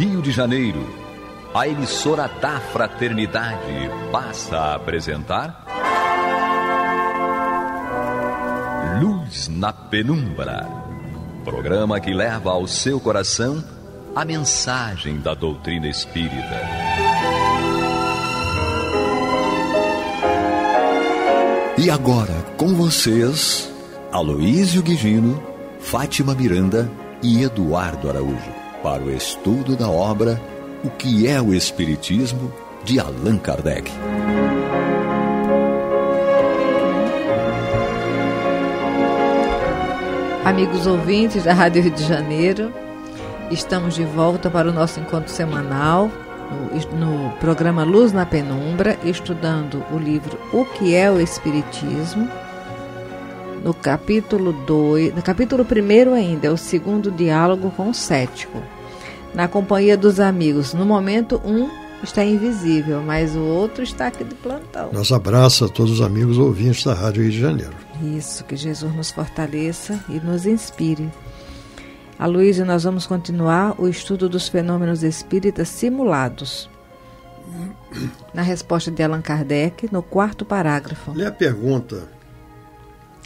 Rio de Janeiro, a emissora da Fraternidade passa a apresentar. Luz na Penumbra programa que leva ao seu coração a mensagem da doutrina espírita. E agora, com vocês, Aloísio Guigino, Fátima Miranda e Eduardo Araújo para o estudo da obra O que é o Espiritismo de Allan Kardec. Amigos ouvintes da Rádio Rio de Janeiro, estamos de volta para o nosso encontro semanal no, no programa Luz na Penumbra, estudando o livro O que é o Espiritismo no capítulo 2, no capítulo 1 ainda, é o segundo diálogo com o cético. Na companhia dos amigos, no momento um está invisível, mas o outro está aqui de plantão. Nosso abraço a todos os amigos ouvintes da Rádio Rio de Janeiro. Isso, que Jesus nos fortaleça e nos inspire. A Luísa, nós vamos continuar o estudo dos fenômenos espíritas simulados. Né? Na resposta de Allan Kardec, no quarto parágrafo. Lê a pergunta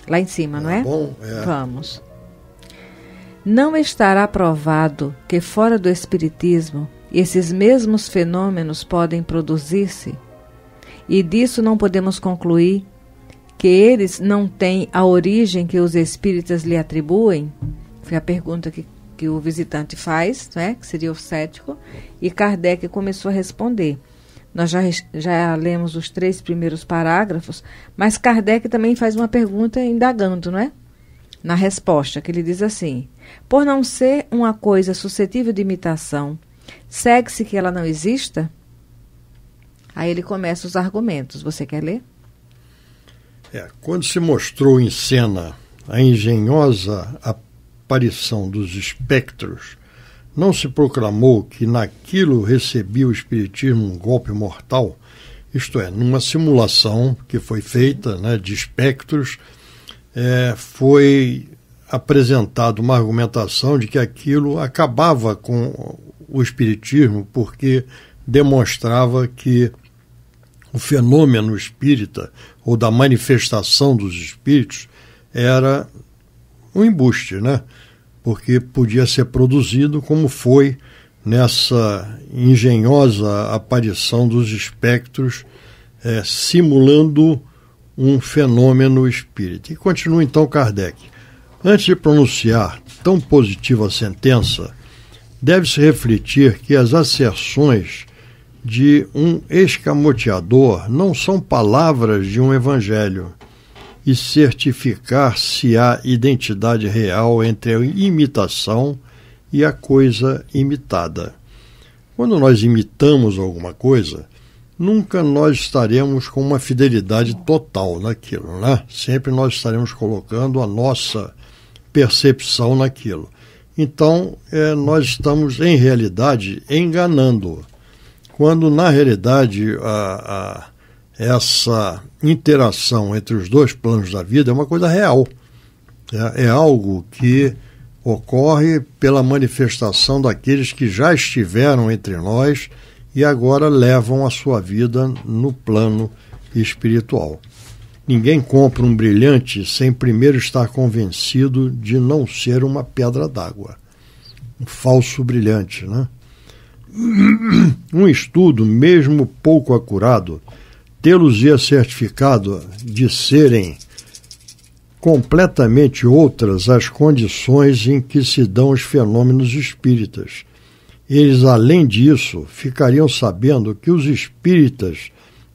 Lá em cima, não, não é, é? Bom, é. Vamos. Não estará provado que fora do espiritismo esses mesmos fenômenos podem produzir-se, e disso não podemos concluir que eles não têm a origem que os espíritas lhe atribuem? Foi a pergunta que, que o visitante faz, né, que seria o cético, e Kardec começou a responder. Nós já, já lemos os três primeiros parágrafos, mas Kardec também faz uma pergunta indagando, não é? Na resposta, que ele diz assim: Por não ser uma coisa suscetível de imitação, segue-se que ela não exista? Aí ele começa os argumentos. Você quer ler? É, quando se mostrou em cena a engenhosa aparição dos espectros não se proclamou que naquilo recebia o Espiritismo um golpe mortal, isto é, numa simulação que foi feita né, de espectros, é, foi apresentada uma argumentação de que aquilo acabava com o Espiritismo, porque demonstrava que o fenômeno espírita ou da manifestação dos espíritos era um embuste, né? porque podia ser produzido como foi nessa engenhosa aparição dos espectros, é, simulando um fenômeno espírita. E continua então Kardec. Antes de pronunciar tão positiva sentença, deve-se refletir que as asserções de um escamoteador não são palavras de um evangelho, e certificar se há identidade real entre a imitação e a coisa imitada. Quando nós imitamos alguma coisa, nunca nós estaremos com uma fidelidade total naquilo, né? Sempre nós estaremos colocando a nossa percepção naquilo. Então, é, nós estamos, em realidade, enganando. Quando, na realidade, a, a essa interação entre os dois planos da vida é uma coisa real. É, é algo que ocorre pela manifestação daqueles que já estiveram entre nós e agora levam a sua vida no plano espiritual. Ninguém compra um brilhante sem primeiro estar convencido de não ser uma pedra d'água. Um falso brilhante, né? Um estudo, mesmo pouco acurado, tê-los-ia certificado de serem completamente outras as condições em que se dão os fenômenos espíritas. Eles, além disso, ficariam sabendo que os espíritas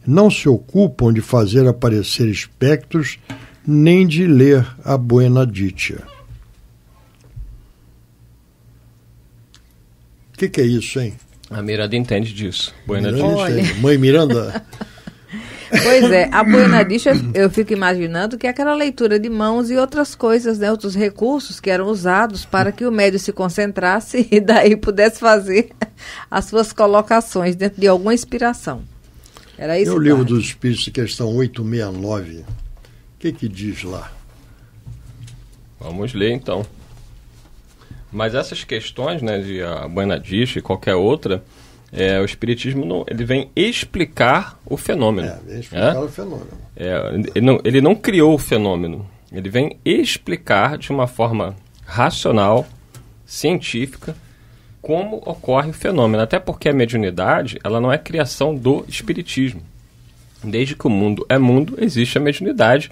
não se ocupam de fazer aparecer espectros nem de ler a Buena Dítia. O que, que é isso, hein? A Miranda entende disso. Buena Miranda Mãe Miranda. Pois é, a buenadista eu fico imaginando que é aquela leitura de mãos e outras coisas, né, outros recursos que eram usados para que o médio se concentrasse e daí pudesse fazer as suas colocações dentro de alguma inspiração. Era isso. É o livro dos Espíritos, questão 869. O que, que diz lá? Vamos ler então. Mas essas questões, né, de a buenadista e qualquer outra, é, o espiritismo não, ele vem explicar o fenômeno. É, explicar é? o fenômeno. É, ele, não, ele não criou o fenômeno. Ele vem explicar de uma forma racional, científica, como ocorre o fenômeno. Até porque a mediunidade ela não é criação do espiritismo. Desde que o mundo é mundo, existe a mediunidade,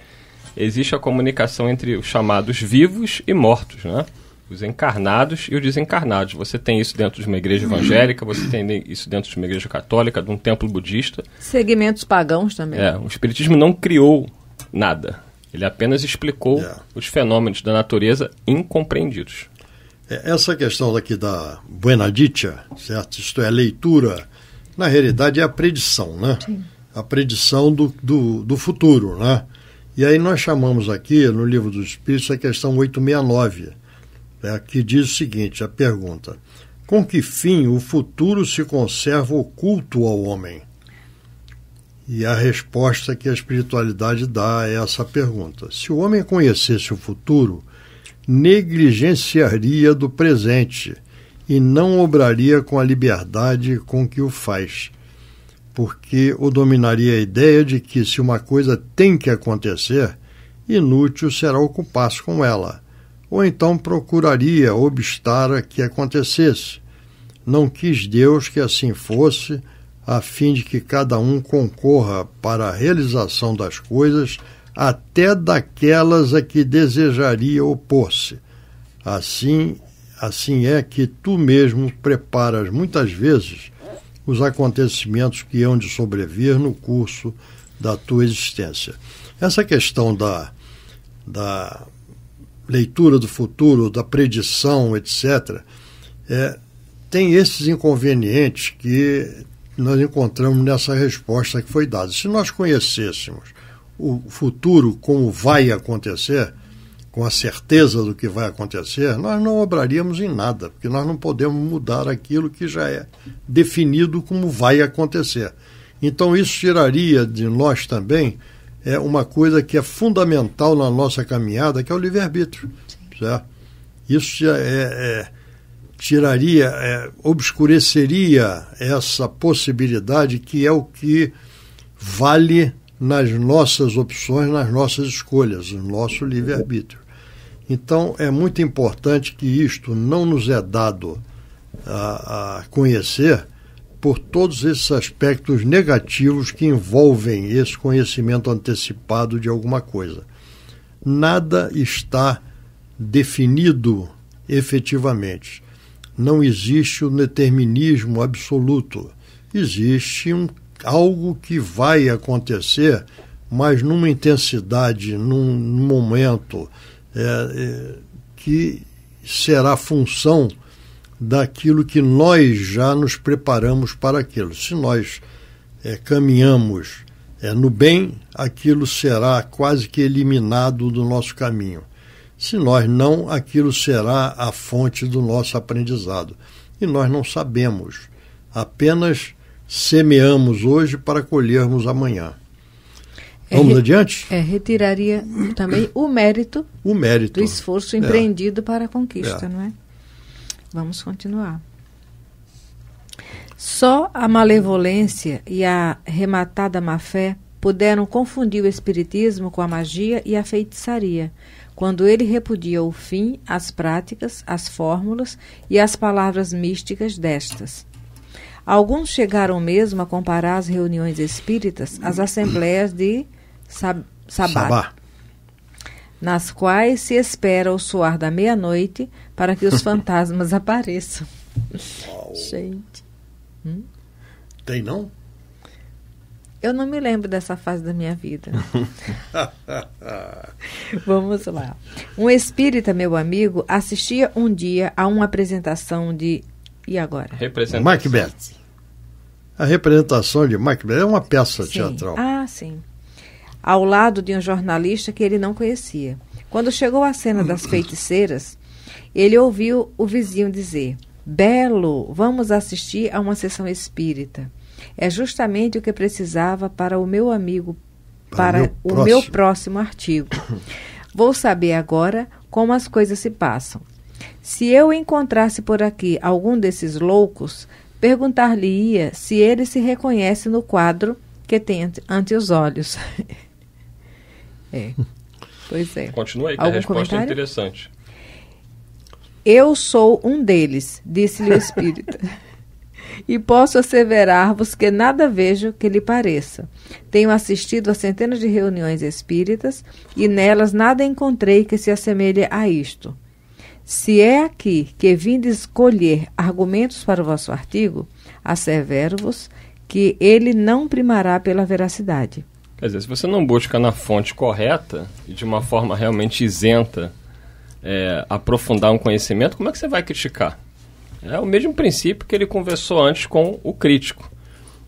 existe a comunicação entre os chamados vivos e mortos, né? os encarnados e os desencarnados. Você tem isso dentro de uma igreja evangélica, você tem isso dentro de uma igreja católica, de um templo budista. Segmentos pagãos também. É, o Espiritismo não criou nada. Ele apenas explicou é. os fenômenos da natureza incompreendidos. É, essa questão daqui da Buena Dicha, certo? Isto é, a leitura, na realidade é a predição, né? Sim. A predição do, do, do futuro, né? E aí nós chamamos aqui, no Livro dos Espíritos, a questão 869, é, que diz o seguinte: a pergunta. Com que fim o futuro se conserva oculto ao homem? E a resposta que a espiritualidade dá a é essa pergunta. Se o homem conhecesse o futuro, negligenciaria do presente e não obraria com a liberdade com que o faz, porque o dominaria a ideia de que se uma coisa tem que acontecer, inútil será ocupar-se com ela ou então procuraria obstar a que acontecesse. Não quis Deus que assim fosse, a fim de que cada um concorra para a realização das coisas, até daquelas a que desejaria opor-se. Assim, assim é que tu mesmo preparas muitas vezes os acontecimentos que hão de sobreviver no curso da tua existência. Essa questão da, da leitura do futuro, da predição, etc., é, tem esses inconvenientes que nós encontramos nessa resposta que foi dada. Se nós conhecêssemos o futuro como vai acontecer, com a certeza do que vai acontecer, nós não obraríamos em nada, porque nós não podemos mudar aquilo que já é definido como vai acontecer. Então, isso tiraria de nós também é uma coisa que é fundamental na nossa caminhada, que é o livre-arbítrio. Isso já é, é tiraria, é, obscureceria essa possibilidade que é o que vale nas nossas opções, nas nossas escolhas, no nosso livre-arbítrio. Então, é muito importante que isto não nos é dado a, a conhecer por todos esses aspectos negativos que envolvem esse conhecimento antecipado de alguma coisa. Nada está definido efetivamente. Não existe um determinismo absoluto. Existe um, algo que vai acontecer, mas numa intensidade, num, num momento é, é, que será função daquilo que nós já nos preparamos para aquilo. Se nós é, caminhamos é, no bem, aquilo será quase que eliminado do nosso caminho. Se nós não, aquilo será a fonte do nosso aprendizado. E nós não sabemos. Apenas semeamos hoje para colhermos amanhã. É Vamos é, adiante? É, retiraria também o mérito, o mérito do esforço é. empreendido é, para a conquista, é. não é? Vamos continuar. Só a malevolência e a rematada má-fé puderam confundir o espiritismo com a magia e a feitiçaria, quando ele repudia o fim, as práticas, as fórmulas e as palavras místicas destas. Alguns chegaram mesmo a comparar as reuniões espíritas às assembleias de sab sabá. sabá nas quais se espera o suar da meia-noite para que os fantasmas apareçam. Gente. Hum? Tem não? Eu não me lembro dessa fase da minha vida. Vamos lá. Um espírita, meu amigo, assistia um dia a uma apresentação de. E agora? Representação. Macbeth. A representação de Macbeth é uma peça sim. teatral. Ah, sim ao lado de um jornalista que ele não conhecia. Quando chegou à cena das feiticeiras, ele ouviu o vizinho dizer: Belo, vamos assistir a uma sessão espírita. É justamente o que precisava para o meu amigo, para, para meu o próximo. meu próximo artigo. Vou saber agora como as coisas se passam. Se eu encontrasse por aqui algum desses loucos, perguntar-lhe-ia se ele se reconhece no quadro que tem ante os olhos. É. Pois é. Continua aí, que Algum a resposta é comentário? é interessante. Eu sou um deles, disse-lhe o Espírito, e posso asseverar-vos que nada vejo que lhe pareça. Tenho assistido a centenas de reuniões espíritas e nelas nada encontrei que se assemelhe a isto. Se é aqui que de escolher argumentos para o vosso artigo, assevero-vos que ele não primará pela veracidade. Quer dizer, se você não busca na fonte correta e de uma forma realmente isenta é, aprofundar um conhecimento, como é que você vai criticar? É o mesmo princípio que ele conversou antes com o crítico.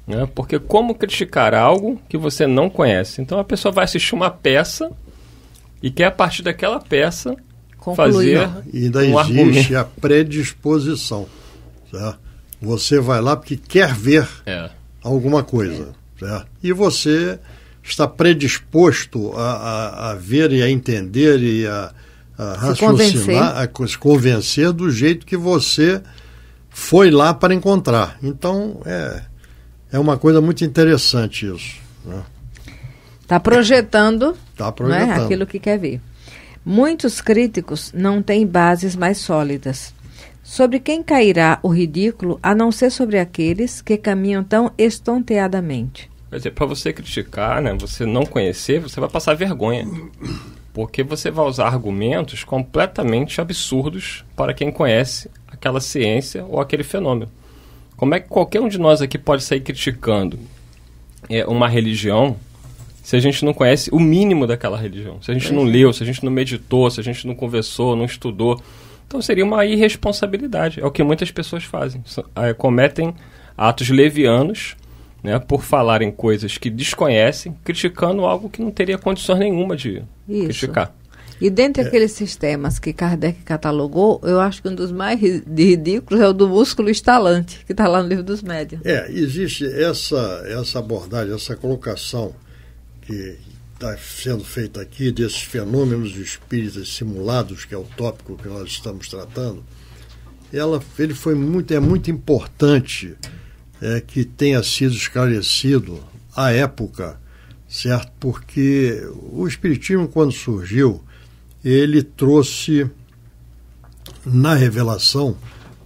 Né? Porque como criticar algo que você não conhece? Então a pessoa vai assistir uma peça e quer a partir daquela peça Concluir. fazer. E ainda um existe argumento. a predisposição. Tá? Você vai lá porque quer ver é. alguma coisa. Tá? E você está predisposto a, a, a ver e a entender e a, a raciocinar, convencer. a se convencer do jeito que você foi lá para encontrar. Então, é, é uma coisa muito interessante isso. Está né? Tá né? projetando, tá projetando. Né, aquilo que quer ver. Muitos críticos não têm bases mais sólidas. Sobre quem cairá o ridículo, a não ser sobre aqueles que caminham tão estonteadamente. Quer dizer, para você criticar, né, você não conhecer, você vai passar vergonha. Porque você vai usar argumentos completamente absurdos para quem conhece aquela ciência ou aquele fenômeno. Como é que qualquer um de nós aqui pode sair criticando é, uma religião se a gente não conhece o mínimo daquela religião? Se a gente não é. leu, se a gente não meditou, se a gente não conversou, não estudou. Então seria uma irresponsabilidade. É o que muitas pessoas fazem. É, cometem atos levianos né, por falarem coisas que desconhecem, criticando algo que não teria condições nenhuma de Isso. criticar. E dentre é. aqueles sistemas que Kardec catalogou, eu acho que um dos mais ridículos é o do músculo estalante, que está lá no livro dos médios. É, existe essa, essa abordagem, essa colocação que está sendo feita aqui, desses fenômenos espíritas simulados, que é o tópico que nós estamos tratando, ela, ele foi muito, é muito importante é, que tenha sido esclarecido à época, certo? Porque o Espiritismo, quando surgiu, ele trouxe na revelação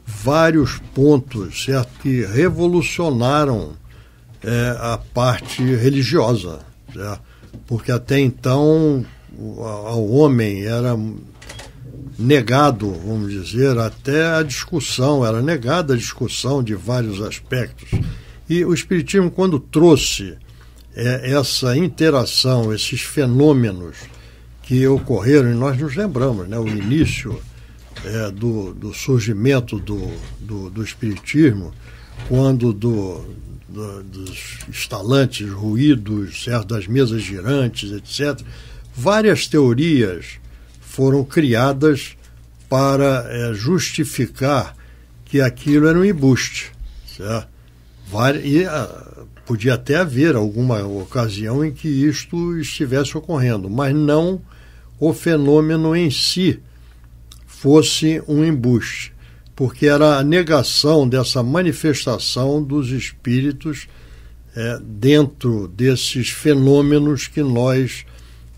vários pontos, certo? Que revolucionaram é, a parte religiosa, certo? Porque até então o homem era negado, vamos dizer, até a discussão, era negada a discussão de vários aspectos. E o Espiritismo, quando trouxe é, essa interação, esses fenômenos que ocorreram, e nós nos lembramos, né, o início é, do, do, surgimento do, do, do Espiritismo, quando do, dos instalantes, ruídos, certo? das mesas girantes, etc. Várias teorias foram criadas para é, justificar que aquilo era um embuste. Certo? E a, ah, podia até haver alguma ocasião em que isto estivesse ocorrendo, mas não o fenômeno em si fosse um embuste, porque era a negação dessa manifestação dos espíritos é, dentro desses fenômenos que nós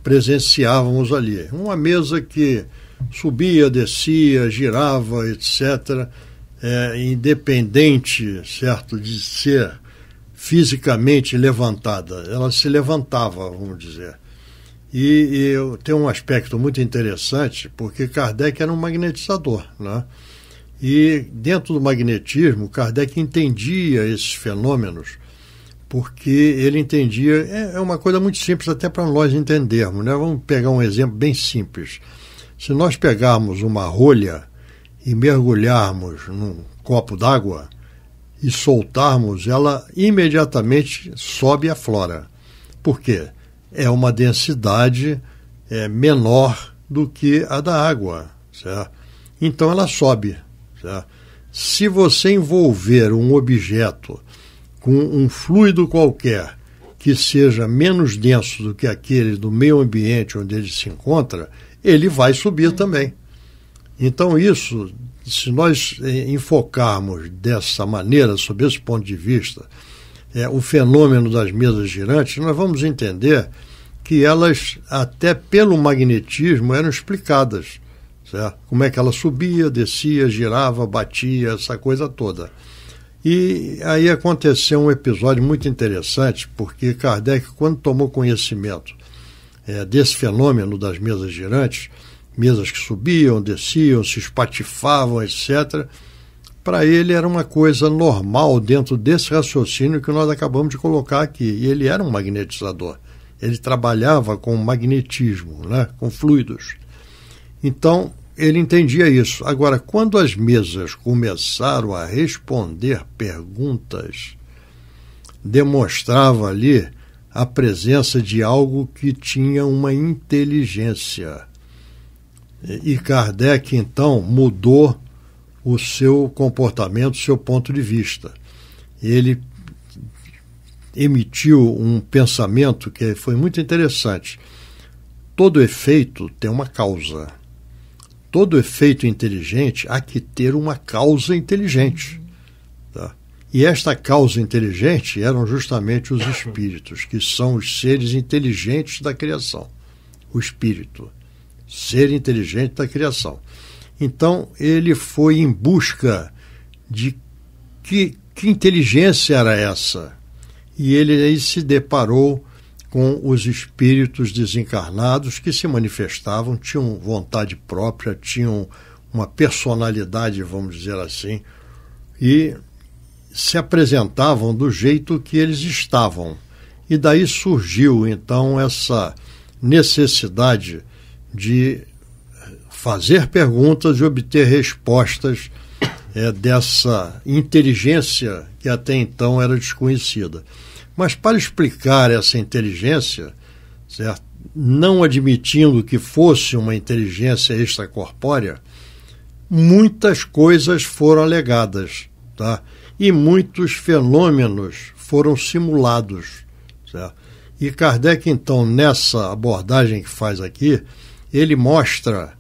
presenciávamos ali. Uma mesa que subia, descia, girava, etc., é, independente, certo, de ser fisicamente levantada. Ela se levantava, vamos dizer. E, e, tem um aspecto muito interessante, porque Kardec era um magnetizador. Né? E dentro do magnetismo, Kardec entendia esses fenômenos porque ele entendia. É, é, uma coisa muito simples até para nós entendermos. Né? Vamos pegar um exemplo bem simples. Se nós pegarmos uma rolha e mergulharmos num copo d'água e soltarmos, ela imediatamente sobe a flora. Por quê? É uma densidade é, menor do que a da água. Certo? Então ela sobe. Certo? Se você envolver um objeto com um fluido qualquer que seja menos denso do que aquele do meio ambiente onde ele se encontra, ele vai subir também. Então, isso, se nós eh, enfocarmos dessa maneira, sob esse ponto de vista, é, o fenômeno das mesas girantes, nós vamos entender que elas, até pelo magnetismo, eram explicadas. Certo? Como é que ela subia, descia, girava, batia, essa coisa toda. E aí aconteceu um episódio muito interessante, porque Kardec, quando tomou conhecimento é, desse fenômeno das mesas girantes, mesas que subiam, desciam, se espatifavam, etc., para ele era uma coisa normal dentro desse raciocínio que nós acabamos de colocar aqui. E ele era um magnetizador. Ele trabalhava com magnetismo, né? com fluidos. Então, ele entendia isso. Agora, quando as mesas começaram a responder perguntas, demonstrava ali a presença de algo que tinha uma inteligência. E Kardec, então, mudou o seu comportamento, o seu ponto de vista. Ele emitiu um pensamento que foi muito interessante. Todo efeito tem uma causa todo efeito inteligente há que ter uma causa inteligente. Tá? E esta causa inteligente eram justamente os espíritos, que são os seres inteligentes da criação. O espírito, ser inteligente da criação. Então, ele foi em busca de que, que inteligência era essa? E ele aí se deparou com os espíritos desencarnados que se manifestavam, tinham vontade própria, tinham uma personalidade, vamos dizer assim, e se apresentavam do jeito que eles estavam. E daí surgiu então essa necessidade de fazer perguntas e obter respostas é, dessa inteligência que até então era desconhecida. Mas para explicar essa inteligência, certo? não admitindo que fosse uma inteligência extracorpórea, muitas coisas foram alegadas, tá? E muitos fenômenos foram simulados, certo? E Kardec então nessa abordagem que faz aqui, ele mostra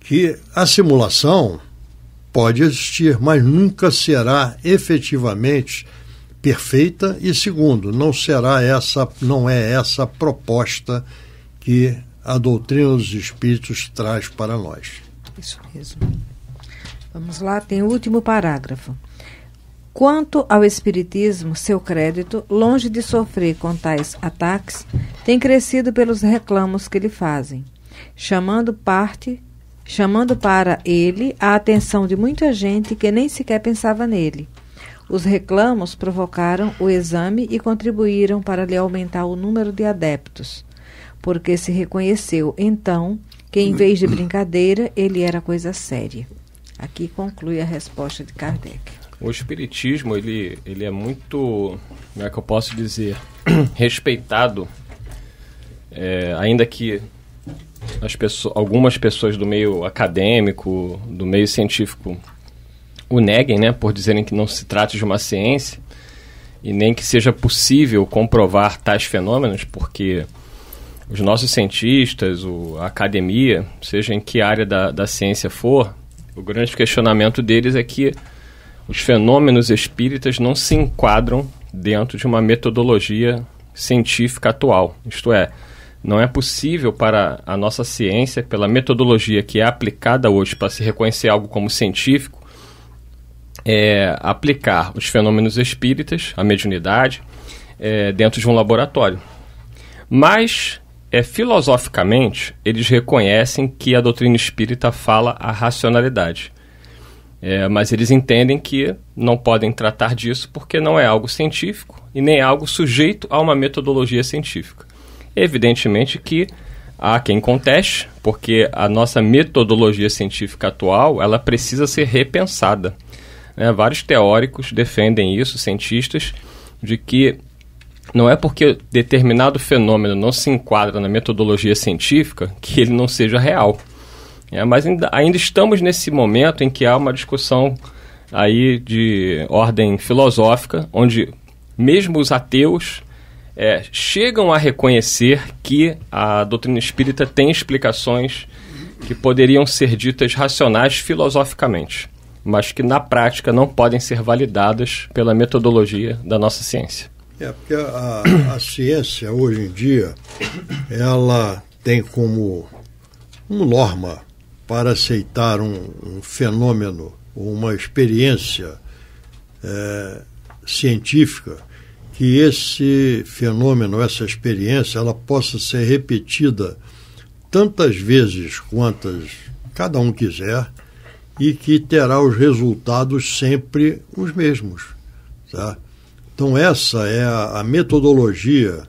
que a simulação pode existir, mas nunca será efetivamente perfeita e segundo, não será essa, não é essa proposta que a doutrina dos espíritos traz para nós. Isso mesmo. Vamos lá, tem o último parágrafo. Quanto ao espiritismo, seu crédito, longe de sofrer com tais ataques, tem crescido pelos reclamos que lhe fazem, chamando parte, chamando para ele a atenção de muita gente que nem sequer pensava nele os reclamos provocaram o exame e contribuíram para lhe aumentar o número de adeptos, porque se reconheceu então que, em vez de brincadeira, ele era coisa séria. Aqui conclui a resposta de Kardec. O espiritismo ele, ele é muito, como é que eu posso dizer, respeitado, é, ainda que as pessoas, algumas pessoas do meio acadêmico, do meio científico o neguem, né, por dizerem que não se trata de uma ciência e nem que seja possível comprovar tais fenômenos, porque os nossos cientistas, o, a academia, seja em que área da, da ciência for, o grande questionamento deles é que os fenômenos espíritas não se enquadram dentro de uma metodologia científica atual. Isto é, não é possível para a nossa ciência, pela metodologia que é aplicada hoje para se reconhecer algo como científico, é, aplicar os fenômenos espíritas, a mediunidade, é, dentro de um laboratório. Mas, é, filosoficamente, eles reconhecem que a doutrina espírita fala a racionalidade. É, mas eles entendem que não podem tratar disso porque não é algo científico e nem é algo sujeito a uma metodologia científica. Evidentemente que há quem conteste, porque a nossa metodologia científica atual ela precisa ser repensada. Né? Vários teóricos defendem isso, cientistas, de que não é porque determinado fenômeno não se enquadra na metodologia científica que ele não seja real. É, mas ainda, ainda estamos nesse momento em que há uma discussão aí de ordem filosófica, onde mesmo os ateus é, chegam a reconhecer que a doutrina espírita tem explicações que poderiam ser ditas racionais filosoficamente mas que na prática não podem ser validadas pela metodologia da nossa ciência. É, porque a, a ciência hoje em dia, ela tem como, como norma para aceitar um, um fenômeno ou uma experiência é, científica que esse fenômeno, essa experiência, ela possa ser repetida tantas vezes quantas cada um quiser e que terá os resultados sempre os mesmos. Tá? Então, essa é a, a metodologia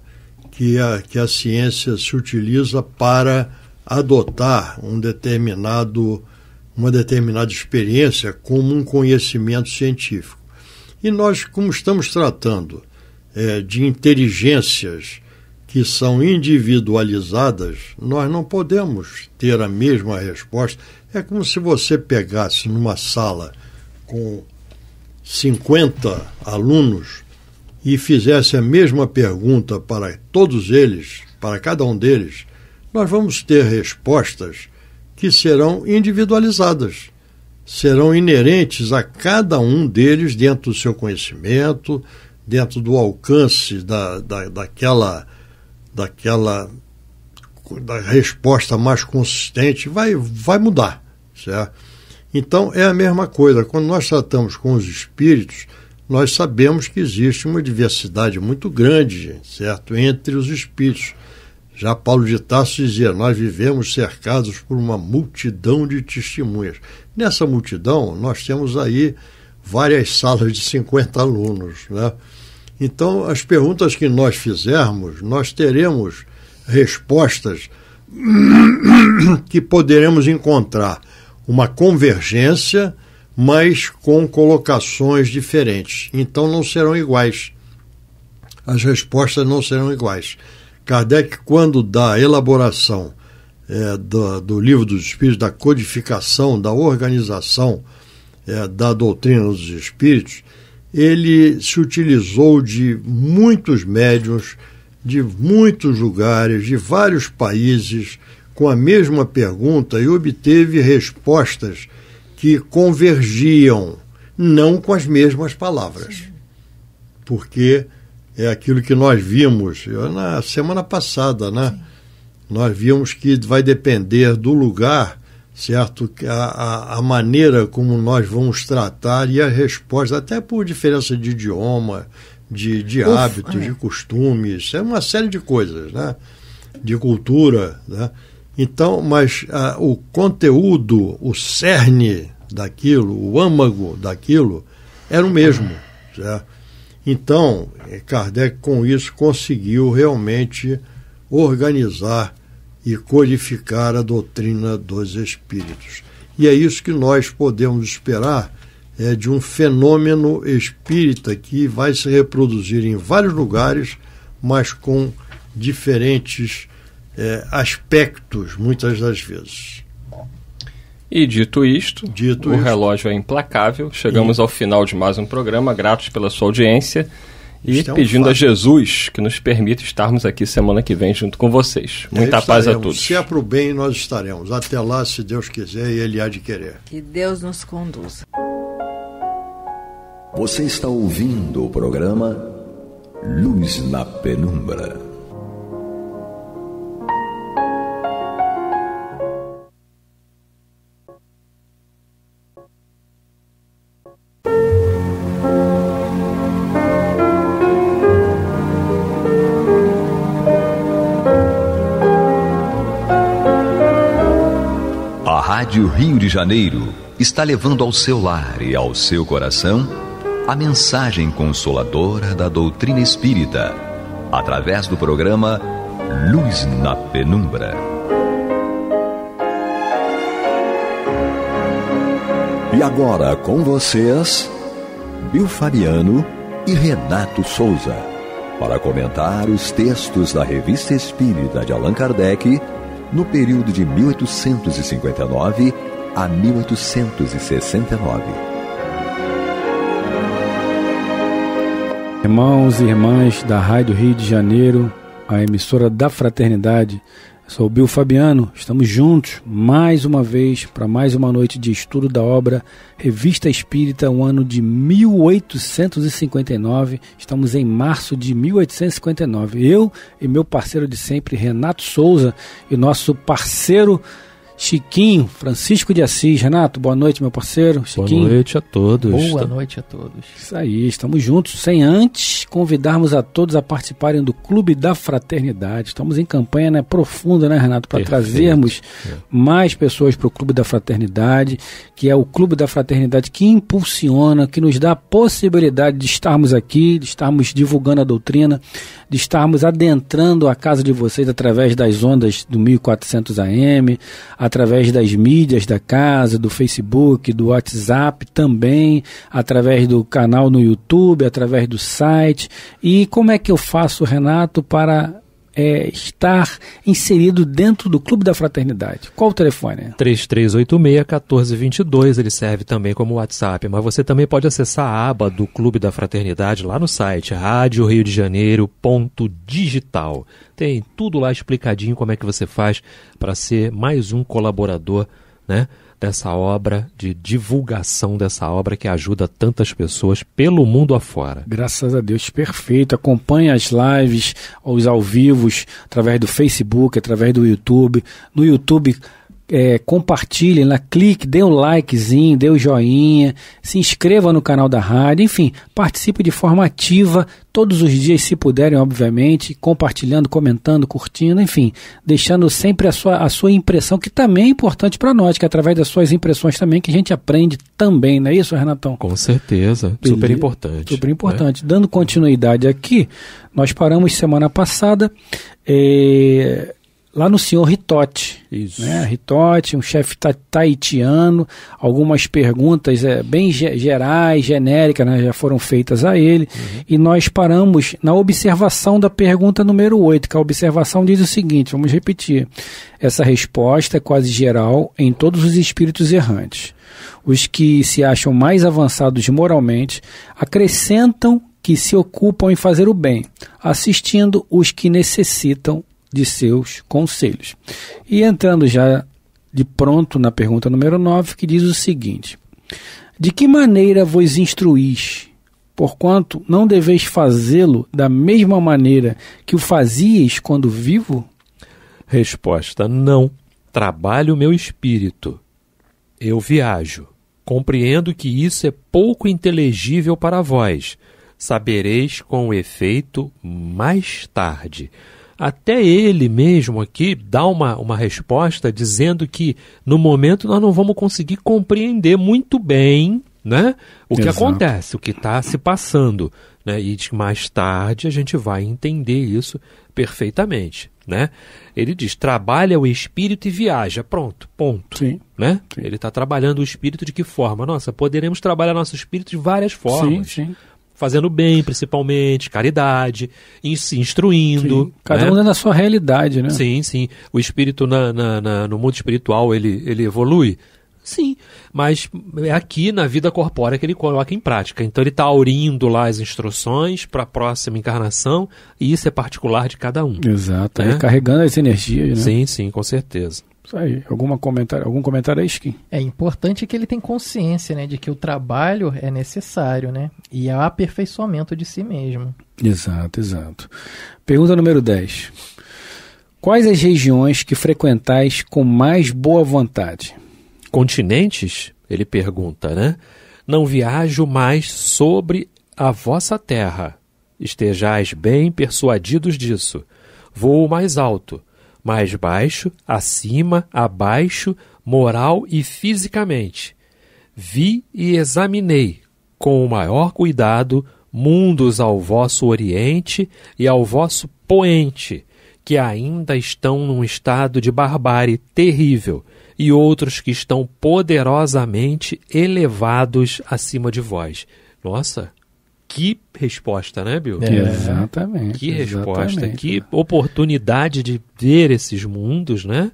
que a, que a ciência se utiliza para adotar um determinado, uma determinada experiência como um conhecimento científico. E nós, como estamos tratando é, de inteligências que são individualizadas, nós não podemos ter a mesma resposta. É como se você pegasse numa sala com 50 alunos e fizesse a mesma pergunta para todos eles, para cada um deles, nós vamos ter respostas que serão individualizadas, serão inerentes a cada um deles dentro do seu conhecimento, dentro do alcance da, da, daquela, daquela da resposta mais consistente, vai, vai mudar certo? Então é a mesma coisa. Quando nós tratamos com os espíritos, nós sabemos que existe uma diversidade muito grande, gente, certo? Entre os espíritos. Já Paulo de Tarso dizia: Nós vivemos cercados por uma multidão de testemunhas. Nessa multidão, nós temos aí várias salas de 50 alunos. Né? Então, as perguntas que nós fizermos, nós teremos respostas que poderemos encontrar uma convergência, mas com colocações diferentes. Então não serão iguais. As respostas não serão iguais. Kardec, quando dá a elaboração é, do, do, livro dos Espíritos, da codificação, da organização é, da doutrina dos Espíritos, ele se utilizou de muitos médiuns, de muitos lugares, de vários países, com a mesma pergunta e obteve respostas que convergiam, não com as mesmas palavras. Sim. Porque é aquilo que nós vimos na semana passada, né? Sim. Nós vimos que vai depender do lugar, certo? A, a, a, maneira como nós vamos tratar e a resposta, até por diferença de idioma, de, de hábitos, é. de costumes, é uma série de coisas, né? De cultura, né? Então, mas ah, o conteúdo, o cerne daquilo, o âmago daquilo, era o mesmo. Certo? Então, eh, Kardec com isso conseguiu realmente organizar e codificar a doutrina dos espíritos. E é isso que nós podemos esperar é, de um fenômeno espírita que vai se reproduzir em vários lugares, mas com diferentes é, aspectos, muitas das vezes. E dito isto, dito o isto, relógio é implacável. Chegamos e... ao final de mais um programa. Gratos pela sua audiência. E é um pedindo fato. a Jesus que nos permita estarmos aqui semana que vem junto com vocês. Muita é, paz a todos. Se é para o bem, nós estaremos. Até lá, se Deus quiser e Ele há de querer. Que Deus nos conduza. Você está ouvindo o programa Luz na Penumbra. Rádio Rio de Janeiro está levando ao seu lar e ao seu coração a mensagem consoladora da doutrina espírita, através do programa Luz na Penumbra. E agora com vocês, Bill Fabiano e Renato Souza, para comentar os textos da Revista Espírita de Allan Kardec no período de 1859 a 1869. Irmãos e irmãs da Rádio Rio de Janeiro, a emissora da Fraternidade Sou o Bill Fabiano, estamos juntos mais uma vez para mais uma noite de estudo da obra Revista Espírita, o um ano de 1859. Estamos em março de 1859. Eu e meu parceiro de sempre, Renato Souza, e nosso parceiro Chiquinho, Francisco de Assis. Renato, boa noite, meu parceiro. Chiquinho. Boa noite a todos. Boa tá- noite a todos. Isso aí, estamos juntos. Sem antes convidarmos a todos a participarem do Clube da Fraternidade. Estamos em campanha né, profunda, né, Renato, para trazermos é. mais pessoas para o Clube da Fraternidade, que é o Clube da Fraternidade que impulsiona, que nos dá a possibilidade de estarmos aqui, de estarmos divulgando a doutrina, de estarmos adentrando a casa de vocês através das ondas do 1400 AM, através das mídias da casa, do Facebook, do WhatsApp também, através do canal no YouTube, através do site. E como é que eu faço, Renato, para é, estar inserido dentro do Clube da Fraternidade? Qual o telefone? 3386-1422. Ele serve também como WhatsApp, mas você também pode acessar a aba do Clube da Fraternidade lá no site rádio rio de Tem tudo lá explicadinho como é que você faz para ser mais um colaborador, né? dessa obra, de divulgação dessa obra que ajuda tantas pessoas pelo mundo afora. Graças a Deus, perfeito. Acompanhe as lives, os ao vivos, através do Facebook, através do YouTube. No YouTube, é, compartilhem lá, clique, dê um likezinho, dê o um joinha, se inscreva no canal da rádio, enfim, participe de forma ativa todos os dias, se puderem, obviamente, compartilhando, comentando, curtindo, enfim, deixando sempre a sua, a sua impressão, que também é importante para nós, que é através das suas impressões também que a gente aprende também, não é isso, Renatão? Com certeza, Beleza? super importante. Super né? importante. Né? Dando continuidade aqui, nós paramos semana passada. É lá no senhor Ritote. Isso. Né? Ritote, um chefe taitiano, algumas perguntas é, bem ge gerais, genéricas, né? já foram feitas a ele. Uhum. E nós paramos na observação da pergunta número 8, que a observação diz o seguinte: vamos repetir. Essa resposta é quase geral em todos os espíritos errantes. Os que se acham mais avançados moralmente acrescentam que se ocupam em fazer o bem, assistindo os que necessitam de seus conselhos. E entrando já de pronto na pergunta número 9, que diz o seguinte: De que maneira vos instruís? Porquanto não deveis fazê-lo da mesma maneira que o fazieis quando vivo? Resposta: Não. Trabalho meu espírito. Eu viajo. Compreendo que isso é pouco inteligível para vós. Sabereis com efeito mais tarde até ele mesmo aqui dá uma, uma resposta dizendo que no momento nós não vamos conseguir compreender muito bem né, o que Exato. acontece, o que está se passando. Né, e mais tarde a gente vai entender isso perfeitamente. Né? Ele diz: trabalha o espírito e viaja. Pronto, ponto. Sim, né? Sim. Ele está trabalhando o espírito de que forma? Nossa, poderemos trabalhar nosso espírito de várias formas. Sim, sim fazendo bem, principalmente, caridade, in, se instruindo. Sim, cada né? um na é sua realidade, né? Sim, sim. O espírito na, na, na, no mundo espiritual, ele, ele evolui? Sim, mas é aqui na vida corpórea que ele coloca em prática. Então ele está aurindo lá as instruções para a próxima encarnação, e isso é particular de cada um. Exato, né? carregando as energias. Né? Sim, sim, com certeza. Isso aí. Alguma comentário, algum comentário aí, Skin? É importante que ele tem consciência, né, de que o trabalho é necessário, né? E é o aperfeiçoamento de si mesmo. Exato, exato. Pergunta número 10. Quais as regiões que frequentais com mais boa vontade? Continentes? Ele pergunta, né? Não viajo mais sobre a vossa terra. Estejais bem persuadidos disso. vou mais alto mais baixo, acima, abaixo, moral e fisicamente. Vi e examinei, com o maior cuidado, mundos ao vosso oriente e ao vosso poente, que ainda estão num estado de barbárie terrível, e outros que estão poderosamente elevados acima de vós. Nossa, que resposta, né, Bill? É, exatamente. Que resposta, que oportunidade de ver esses mundos, né?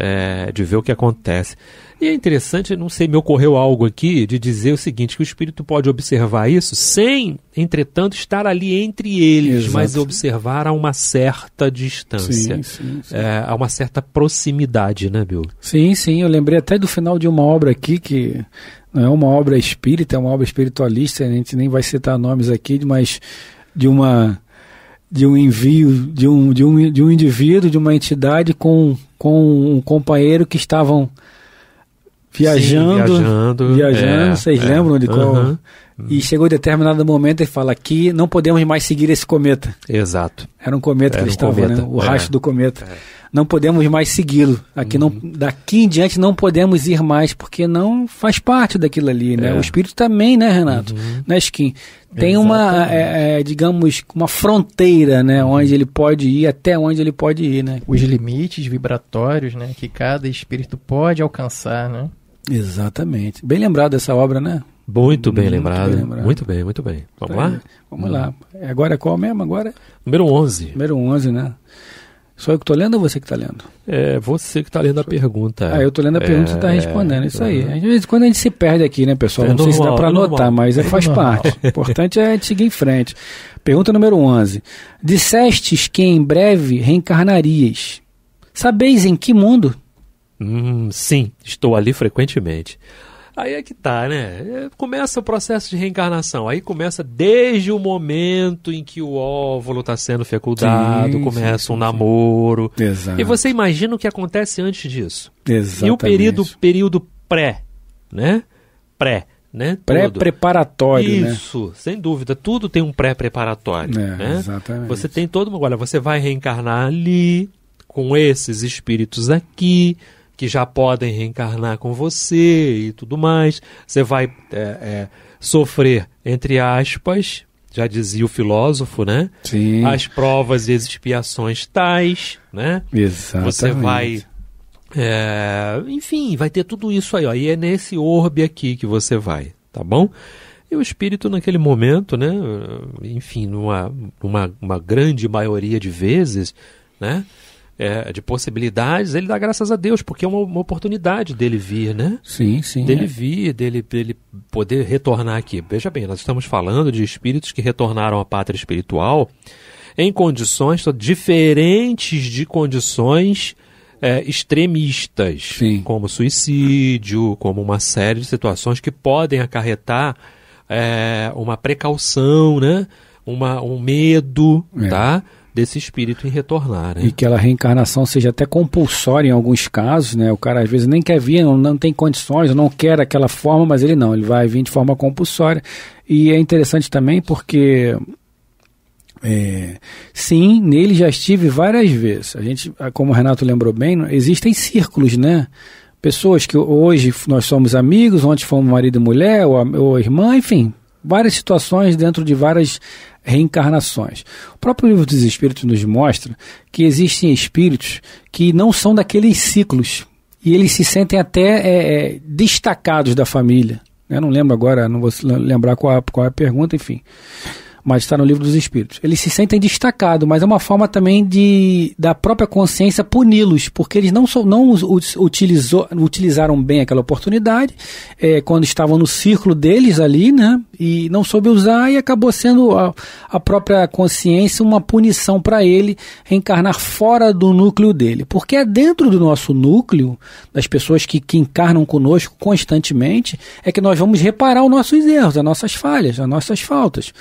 É, de ver o que acontece. E é interessante, não sei, me ocorreu algo aqui de dizer o seguinte: que o espírito pode observar isso sem, entretanto, estar ali entre eles, Exato. mas observar a uma certa distância, sim, sim, sim. É, a uma certa proximidade, né, Bill? Sim, sim. Eu lembrei até do final de uma obra aqui que não é uma obra espírita, é uma obra espiritualista, a gente nem vai citar nomes aqui, mas de uma de um envio de um, de um, de um indivíduo, de uma entidade com, com um companheiro que estavam viajando, Sim, viajando, viajando é, vocês é, lembram de qual? Uh -huh. E chegou em determinado momento e fala que não podemos mais seguir esse cometa. Exato. Era um cometa Era que eles um estavam, né? O rastro é. do cometa. É não podemos mais segui-lo. Aqui uhum. não, daqui em diante não podemos ir mais porque não faz parte daquilo ali, né? É. O espírito também, né, Renato? Uhum. Né, Skin? Tem Exatamente. uma, é, é, digamos, uma fronteira, né, uhum. onde ele pode ir, até onde ele pode ir, né? Os limites vibratórios, né, que cada espírito pode alcançar, né? Exatamente. Bem lembrado dessa obra, né? Muito bem, muito lembrado. bem lembrado. Muito bem, muito bem. Vamos tá lá? Vamos hum. lá. É agora qual mesmo? Agora? Número 11. Número 11, né? Só eu que estou lendo ou você que está lendo? É, você que está ah, lendo a pergunta. Ah, eu estou lendo a pergunta e é, você está respondendo, isso aí. É. Às vezes quando a gente se perde aqui, né, pessoal? É não normal, sei se dá para é anotar, mas é, é faz parte. O importante é a gente seguir em frente. Pergunta número 11. Dissestes que em breve reencarnarias. Sabeis em que mundo? Hum, sim, estou ali frequentemente. Aí é que tá, né? É, começa o processo de reencarnação. Aí começa desde o momento em que o óvulo está sendo fecundado, sim, começa sim, um namoro. Exato. E você imagina o que acontece antes disso. Exatamente. E o período, período pré, né? Pré. Né? Pré-preparatório. Né? Isso, né? sem dúvida. Tudo tem um pré-preparatório. É, né? Exatamente. Você tem todo Olha, você vai reencarnar ali, com esses espíritos aqui, que já podem reencarnar com você e tudo mais. Você vai é, é, sofrer, entre aspas, já dizia o filósofo, né? Sim. As provas e as expiações tais, né? Exatamente. Você vai é, enfim, vai ter tudo isso aí, ó, e é nesse orbe aqui que você vai, tá bom? E o espírito, naquele momento, né, enfim, numa, numa uma grande maioria de vezes, né, é, de possibilidades, ele dá graças a Deus, porque é uma, uma oportunidade dele vir, né? Sim, sim. Dele é. vir, dele, dele poder retornar aqui. Veja bem, nós estamos falando de espíritos que retornaram à pátria espiritual em condições diferentes de condições é, extremistas, sim. como suicídio, como uma série de situações que podem acarretar é, uma precaução, né? Uma, um medo, é. tá? desse espírito em retornar. Né? E que ela reencarnação seja até compulsória em alguns casos, né? O cara às vezes nem quer vir, não, não tem condições, não quer aquela forma, mas ele não, ele vai vir de forma compulsória. E é interessante também porque é, sim, nele já estive várias vezes. A gente, como o Renato lembrou bem, existem círculos, né? Pessoas que hoje nós somos amigos, ontem fomos marido e mulher, ou, ou irmã, enfim, várias situações dentro de várias reencarnações. O próprio livro dos Espíritos nos mostra que existem espíritos que não são daqueles ciclos e eles se sentem até é, é destacados da família. Eu né? não lembro agora, não vou lembrar qual, qual é a pergunta, enfim mas está no livro dos Espíritos. Eles se sentem destacados, mas é uma forma também de da própria consciência puni-los, porque eles não, não utilizou, utilizaram bem aquela oportunidade é, quando estavam no círculo deles ali, né? E não soube usar e acabou sendo a, a própria consciência uma punição para ele reencarnar fora do núcleo dele, porque é dentro do nosso núcleo das pessoas que, que encarnam conosco constantemente é que nós vamos reparar os nossos erros, as nossas falhas, as nossas faltas.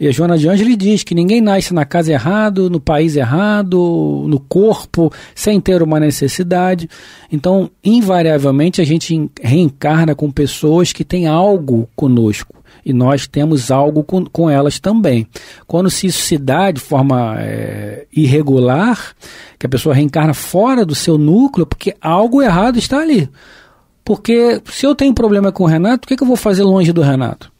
E a Joana de Angeli diz que ninguém nasce na casa errado, no país errado, no corpo, sem ter uma necessidade. Então, invariavelmente, a gente reencarna com pessoas que têm algo conosco e nós temos algo com, com elas também. Quando se isso se dá de forma é, irregular, que a pessoa reencarna fora do seu núcleo, porque algo errado está ali. Porque se eu tenho problema com o Renato, o que, é que eu vou fazer longe do Renato?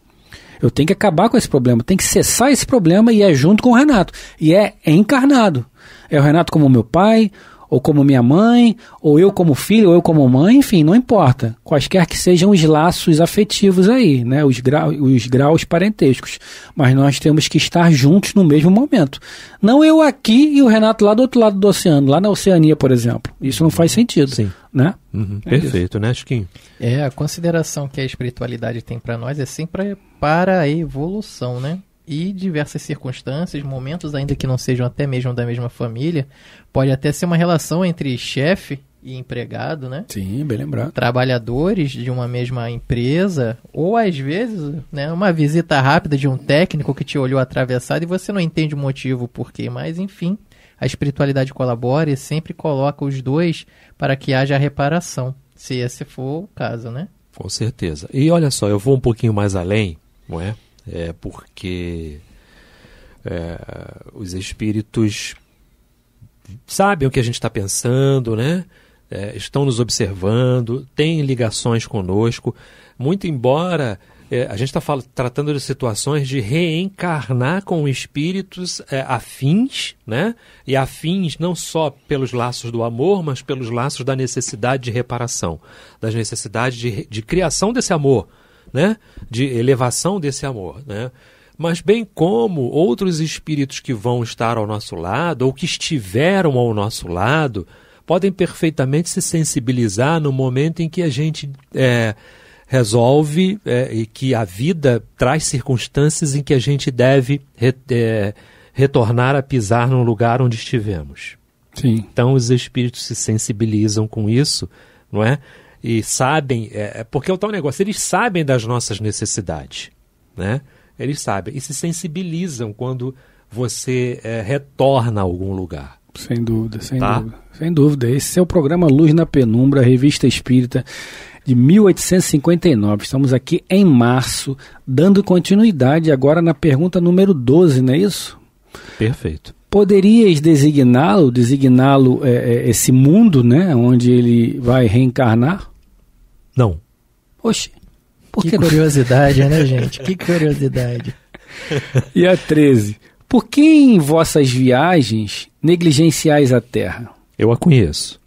Eu tenho que acabar com esse problema, tem que cessar esse problema e é junto com o Renato. E é, é encarnado. É o Renato como meu pai, ou como minha mãe, ou eu como filho, ou eu como mãe, enfim, não importa. Quaisquer que sejam os laços afetivos aí, né? Os, grau, os graus parentescos. Mas nós temos que estar juntos no mesmo momento. Não eu aqui e o Renato lá do outro lado do oceano, lá na Oceania, por exemplo. Isso não faz sentido. Sim. Né? Uhum, é perfeito, isso. né, Chiquinho? É, a consideração que a espiritualidade tem para nós é sempre para a evolução, né? e diversas circunstâncias, momentos ainda que não sejam até mesmo da mesma família, pode até ser uma relação entre chefe e empregado, né? Sim, bem lembrar. Trabalhadores de uma mesma empresa, ou às vezes, né, uma visita rápida de um técnico que te olhou atravessado e você não entende o motivo por quê, mas enfim, a espiritualidade colabora e sempre coloca os dois para que haja reparação, se esse for o caso, né? Com certeza. E olha só, eu vou um pouquinho mais além, não é? é porque é, os espíritos sabem o que a gente está pensando, né? É, estão nos observando, têm ligações conosco, muito embora é, a gente está tratando de situações de reencarnar com espíritos é, afins, né? E afins não só pelos laços do amor, mas pelos laços da necessidade de reparação, das necessidades de, de criação desse amor, né, de elevação desse amor, né? Mas bem como outros espíritos que vão estar ao nosso lado ou que estiveram ao nosso lado podem perfeitamente se sensibilizar no momento em que a gente é, resolve é, e que a vida traz circunstâncias em que a gente deve re, é, retornar a pisar no lugar onde estivemos. Sim. Então os espíritos se sensibilizam com isso, não é? e sabem, é, é, porque é o tal negócio, eles sabem das nossas necessidades, né? Eles sabem e se sensibilizam quando você é, retorna a algum lugar. Sem dúvida, sem tá? dúvida. Sem dúvida. Esse é o programa Luz na Penumbra, revista espírita de 1859. Estamos aqui em março, dando continuidade agora na pergunta número 12, não é isso? Perfeito. Poderias designá-lo, designá-lo é, é, esse mundo, né, onde ele vai reencarnar? Não. Oxi. Por que, que curiosidade, né, gente? Que curiosidade. e a 13. Por que em vossas viagens negligenciais a terra? Eu a conheço.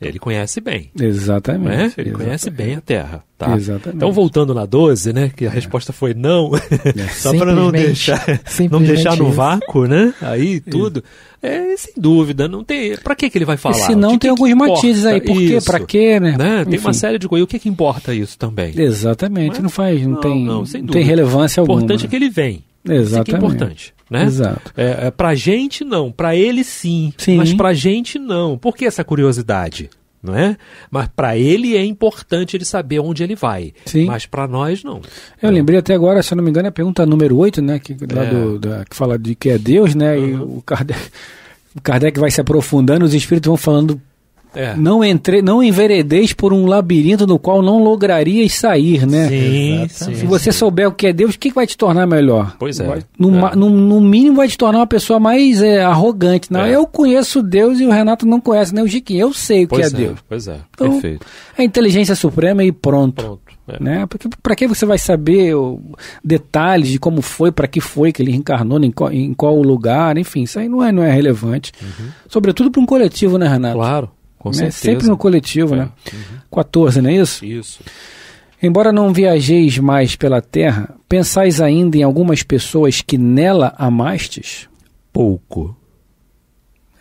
É, ele conhece bem. Exatamente. Né? Ele exatamente. conhece bem a Terra. Tá? Exatamente. Então, voltando na 12, né? Que a resposta foi não. Só para não deixar, não deixar no vácuo, né? Aí tudo. É, sem dúvida, não tem. Pra que, que ele vai falar? E se não, tem alguns matizes aí. Por quê? Pra quê, né? né? Tem Enfim. uma série de coisas. O que, que importa isso também? Exatamente, não, não faz, não, não tem, não, não tem relevância alguma. O importante é que ele vem. É Exatamente. Isso é importante, né? Exato. É, é, pra gente não, pra ele sim, sim, mas pra gente não. Por que essa curiosidade? Não é? Mas para ele é importante ele saber onde ele vai. Sim. Mas para nós não. Eu é. lembrei até agora, se eu não me engano, é a pergunta número 8, né? Que, é. do, da, que fala de que é Deus, né? Uhum. E o Kardec, o Kardec vai se aprofundando, os espíritos vão falando é. Não entre, não enveredeis por um labirinto do qual não lograrias sair, né? Sim, sim Se você sim. souber o que é Deus, o que vai te tornar melhor? Pois é. Vai, no, é. no, no, mínimo vai te tornar uma pessoa mais é, arrogante. Não, né? é. eu conheço Deus e o Renato não conhece, nem né? o Giquinho. Eu sei o pois que é, é, Deus. Pois é, então, perfeito. A é inteligência suprema e pronto. Pronto. Né? Porque para que você vai saber o, detalhes de como foi, para que foi que ele reencarnou, em qual, em qual lugar, enfim, isso aí não é, não é relevante. Uhum. Sobretudo para um coletivo, né, Renato? Claro. Com né? Sempre no coletivo, né? é. né? Uhum. 14, não é isso? Isso. Embora não viajeis mais pela terra, pensais ainda em algumas pessoas que nela amastes? Pouco.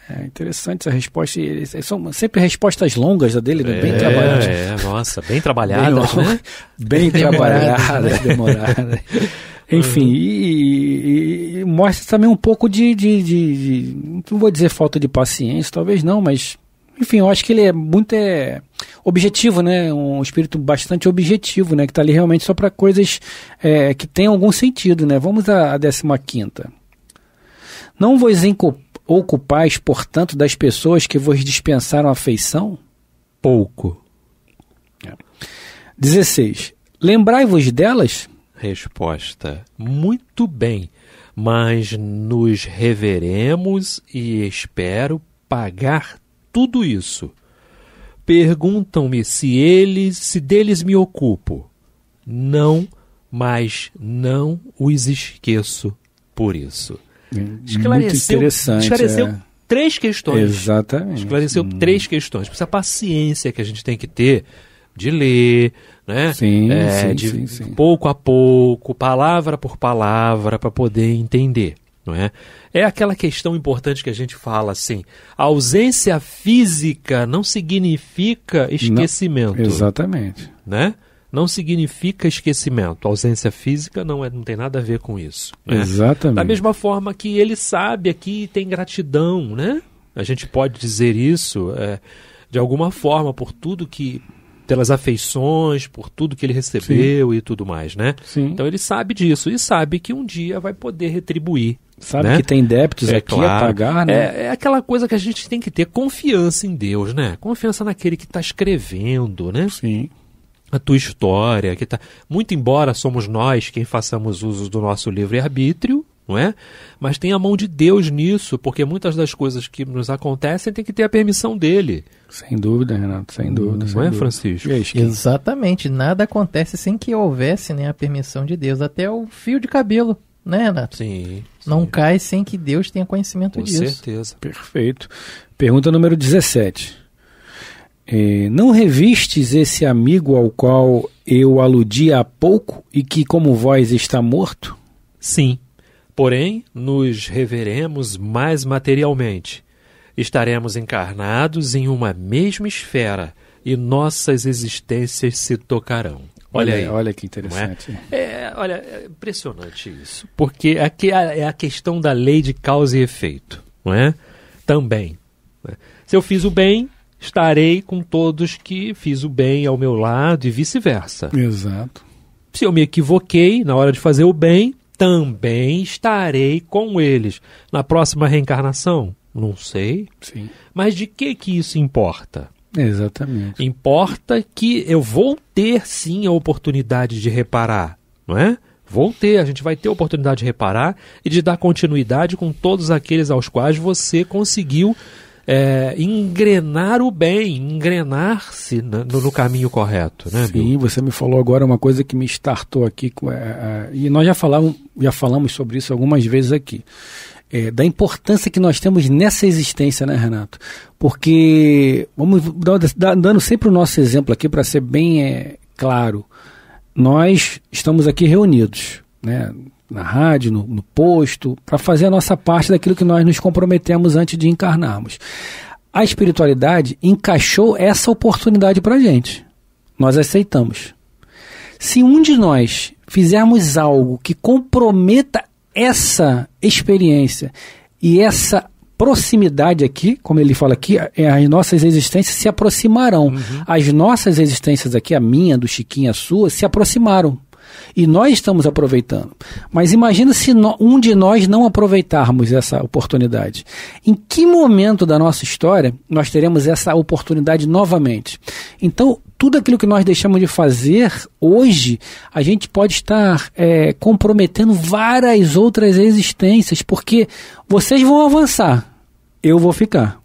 É interessante essa resposta. São sempre respostas longas a dele, é, bem trabalhadas. É, nossa, bem trabalhadas, bem, né? Bem trabalhadas, demoradas. Enfim, uhum. e, e, e, mostra também um pouco de, de, de, de. Não vou dizer falta de paciência, talvez não, mas enfim, eu acho que ele é muito é, objetivo, né? Um espírito bastante objetivo, né? Que está ali realmente só para coisas é, que têm algum sentido, né? Vamos à, à 15. Não vos ocupais, portanto, das pessoas que vos dispensaram afeição? Pouco. 16. É. Lembrai-vos delas? Resposta: Muito bem, mas nos reveremos e espero pagar tudo isso. Perguntam-me se eles, se deles me ocupo. Não, mas não os esqueço por isso. Esclareceu, Muito interessante. Esclareceu é. três questões. Exatamente. Esclareceu hum. três questões. Precisa paciência que a gente tem que ter de ler, né? Sim, é, sim, de sim, sim. pouco a pouco, palavra por palavra, para poder entender não é? É aquela questão importante que a gente fala assim: a ausência física não significa esquecimento. Não, exatamente. Né? Não significa esquecimento. A ausência física não, é, não tem nada a ver com isso. Né? Exatamente. Da mesma forma que ele sabe aqui e tem gratidão, né? A gente pode dizer isso é, de alguma forma por tudo que pelas afeições, por tudo que ele recebeu Sim. e tudo mais, né? Sim. Então ele sabe disso e sabe que um dia vai poder retribuir Sabe né? que tem débitos é aqui claro. a pagar, né? É, é, aquela coisa que a gente tem que ter confiança em Deus, né? Confiança naquele que está escrevendo, né? Sim. A tua história, que tá. Muito embora somos nós quem façamos uso do nosso livre-arbítrio, não é? Mas tem a mão de Deus nisso, porque muitas das coisas que nos acontecem tem que ter a permissão dele. Sem dúvida, Renato, sem dúvida. Não sem é, dúvida. Francisco? Aí, Exatamente, nada acontece sem que houvesse né, a permissão de Deus, até o fio de cabelo né, Renato? Sim, sim. Não cai sem que Deus tenha conhecimento Com disso. Com certeza. Perfeito. Pergunta número 17. É, não revistes esse amigo ao qual eu aludi há pouco e que, como vós, está morto? Sim. Porém, nos reveremos mais materialmente. Estaremos encarnados em uma mesma esfera e nossas existências se tocarão. Olha, olha aí. Olha que é? interessante. É? é? olha, é impressionante isso. Porque aqui é, é a questão da lei de causa e efeito, não é? Também. Né? Se eu fiz o bem, estarei com todos que fiz o bem ao meu lado e vice-versa. Exato. Se eu me equivoquei na hora de fazer o bem, também estarei com eles. Na próxima reencarnação? Não sei. Sim. Mas de que que isso importa? Exatamente. Importa que eu vou ter sim a oportunidade de reparar, não é? Vou ter, a gente vai ter a oportunidade de reparar e de dar continuidade com todos aqueles aos quais você conseguiu é, engrenar o bem, engrenar-se no, no, caminho correto, né? Sim, Bill? você me falou agora uma coisa que me startou aqui, é, é, e nós já falamos, já falamos sobre isso algumas vezes aqui é, da importância que nós temos nessa existência, né, Renato? Porque, vamos dando sempre o nosso exemplo aqui para ser bem é, claro, nós estamos aqui reunidos, né? na rádio, no, no posto, para fazer a nossa parte daquilo que nós nos comprometemos antes de encarnarmos. A espiritualidade encaixou essa oportunidade para a gente. Nós aceitamos. Se um de nós fizermos algo que comprometa essa experiência e essa proximidade aqui, como ele fala aqui, é, as nossas existências se aproximarão. Uhum. As nossas existências aqui, a minha, do Chiquinho, a sua, se aproximaram. E nós estamos aproveitando. Mas imagina se no, um de nós não aproveitarmos essa oportunidade. Em que momento da nossa história nós teremos essa oportunidade novamente? Então, tudo aquilo que nós deixamos de fazer hoje, a gente pode estar é, comprometendo várias outras existências, porque vocês vão avançar, eu vou ficar.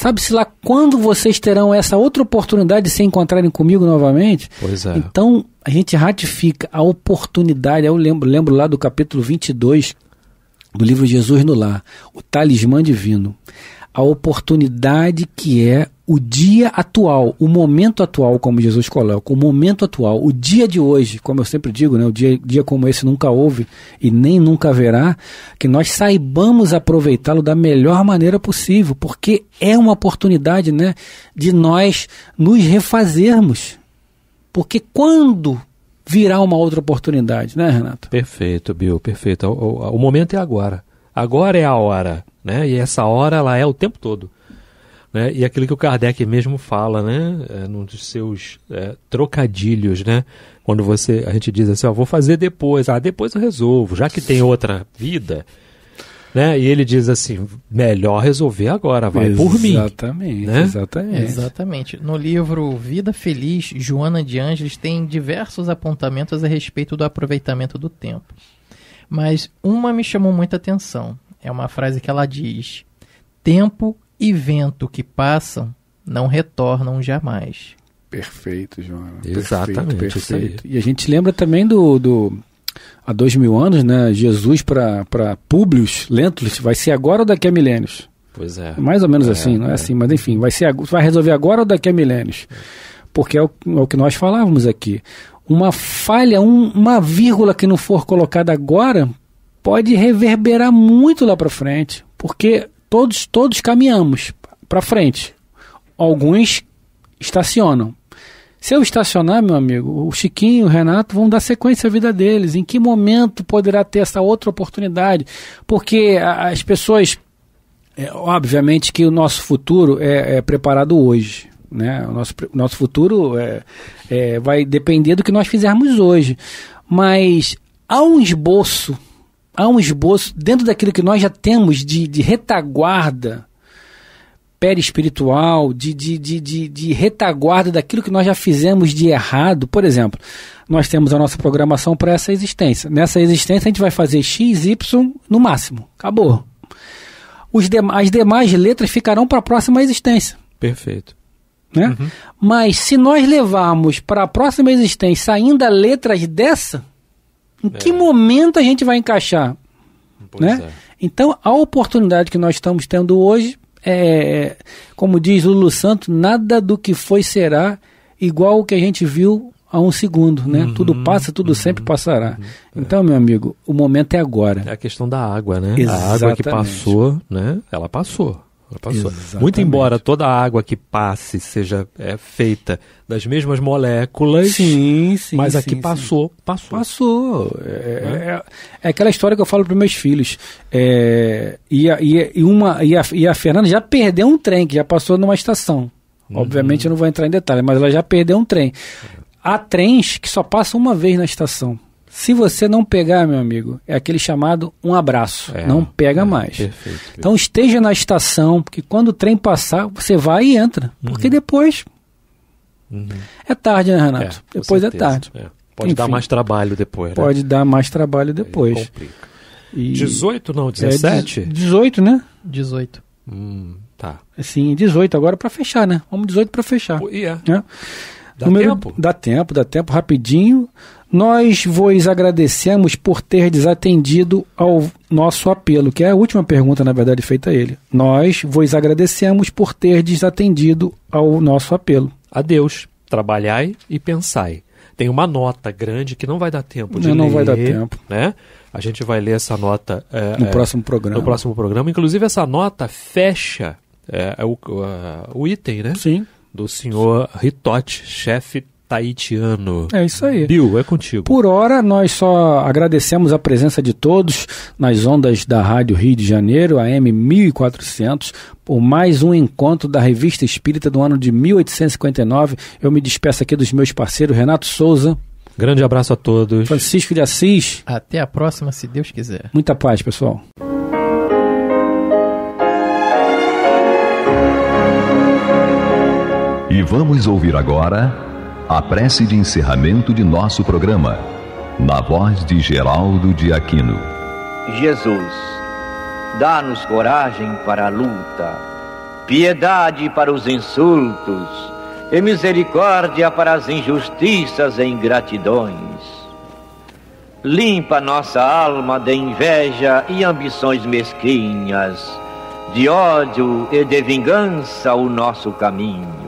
Sabe-se lá quando vocês terão essa outra oportunidade de se encontrarem comigo novamente? Pois é. Então, a gente ratifica a oportunidade. Eu lembro, lembro lá do capítulo 22 do livro Jesus no Lar, o talismã divino. A oportunidade que é o dia atual, o momento atual, como Jesus coloca, o momento atual, o dia de hoje, como eu sempre digo, né, o dia, dia como esse nunca houve e nem nunca haverá, que nós saibamos aproveitá-lo da melhor maneira possível, porque é uma oportunidade né, de nós nos refazermos. Porque quando virá uma outra oportunidade, né, Renato? Perfeito, Bill, perfeito. O, o, o momento é agora. Agora é a hora, né? E essa hora ela é o tempo todo. Né? E aquilo que o Kardec mesmo fala, né? É, num dos seus é, trocadilhos, né? Quando você, a gente diz assim, ó, vou fazer depois, ah, depois eu resolvo, já que tem outra vida, né? E ele diz assim, melhor resolver agora, vai exatamente, por mim. Né? Exatamente, exatamente. No livro Vida Feliz, Joana de Ângeles tem diversos apontamentos a respeito do aproveitamento do tempo. Mas uma me chamou muita atenção. É uma frase que ela diz: Tempo e vento que passam não retornam jamais. Perfeito, João. Exatamente. Perfeito, perfeito. E a gente lembra também do, do há dois mil anos, né? Jesus para Públios Lentulus vai ser agora ou daqui a milênios? Pois é. Mais ou menos é, assim, não é, é, assim, mas enfim, vai ser vai resolver agora ou daqui a milênios? Porque é o, é o que nós falávamos aqui. Uma falha, um, uma vírgula que não for colocada agora pode reverberar muito lá para frente, porque todos, todos caminhamos para frente. Alguns estacionam. Se eu estacionar, meu amigo, o Chiquinho, o Renato vão dar sequência à vida deles. Em que momento poderá ter essa outra oportunidade? Porque as pessoas. É, obviamente que o nosso futuro é, é preparado hoje. Né? O nosso, nosso futuro é, é, vai depender do que nós fizermos hoje. Mas há um esboço há um esboço dentro daquilo que nós já temos de, de retaguarda perispiritual, de, de, de, de, de retaguarda daquilo que nós já fizemos de errado. Por exemplo, nós temos a nossa programação para essa existência. Nessa existência a gente vai fazer X, Y no máximo. Acabou. Os as demais letras ficarão para a próxima existência. Perfeito. Né? Uhum. Mas se nós levarmos para a próxima existência ainda letras dessa, em que é. momento a gente vai encaixar? Pois né? É. Então, a oportunidade que nós estamos tendo hoje é, como diz Lulu Santo, nada do que foi será igual o que a gente viu a um segundo, né? Uhum, tudo passa, tudo uhum, sempre passará. Uhum, é. então, é. meu amigo, o momento é agora. É a questão da água, né? Exatamente. A água que passou, né? Ela passou. Muito embora toda a água que passe seja é, feita das mesmas moléculas, sim, sim, mas sim, passou, passou. Passou. É, é, né? é, é, aquela história que eu falo para meus filhos. É, e, a, e, uma, e, a, e a Fernanda já perdeu um trem, que já passou numa estação. Uhum. Obviamente eu não vou entrar em detalhes, mas ela já perdeu um trem. Há trens que só passam uma vez na estação. Se você não pegar, meu amigo, é aquele chamado um abraço. É, não pega é, mais. Perfeito, então esteja na estação, porque quando o trem passar, você vai e entra. Porque uhum. depois uhum. é tarde, né, Renato? É, depois é certeza. é tarde. Pode Enfim, dar mais trabalho depois. Né? Pode dar mais trabalho depois. complica. E 18, não, 17? É, 18, né? 18. Hum, tá. Sim, 18 agora para fechar, né? Vamos 18 para fechar. E yeah. é. Né? Dá Número, tempo? Dá tempo, dá tempo, rapidinho. Nós vos agradecemos por ter desatendido ao nosso apelo, que é a última pergunta, na verdade, feita a ele. Nós vos agradecemos por ter desatendido ao nosso apelo. Adeus. Trabalhai e pensai. Tem uma nota grande que não vai dar tempo de não, ler. Não vai dar tempo. Né? A gente vai ler essa nota é, no, é, próximo programa. no próximo programa. Inclusive, essa nota fecha é, é o, o, item, né? Sim. Do senhor Ritotti, chefe Taitiano. É isso aí. Bill, é contigo. Por hora, nós só agradecemos a presença de todos nas ondas da Rádio Rio de Janeiro, AM 1400, por mais um encontro da Revista Espírita do ano de 1859. Eu me despeço aqui dos meus parceiros, Renato Souza. Grande abraço a todos. Francisco de Assis. Até a próxima, se Deus quiser. Muita paz, pessoal. E vamos ouvir agora a prece de encerramento de nosso programa, na voz de Geraldo de Aquino. Jesus, dá-nos coragem para a luta, piedade para os insultos e misericórdia para as injustiças e ingratidões. Limpa nossa alma de inveja e ambições mesquinhas, de ódio e de vingança o nosso caminho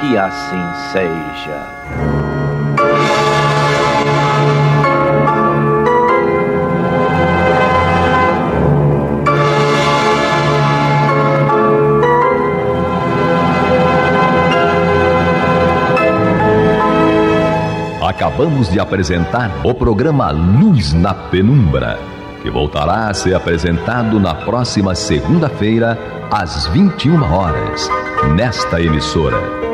que assim seja. acabamos de apresentar o programa Luz na Penumbra, que voltará a ser apresentado na próxima segunda-feira, às 21 horas, nesta emissora.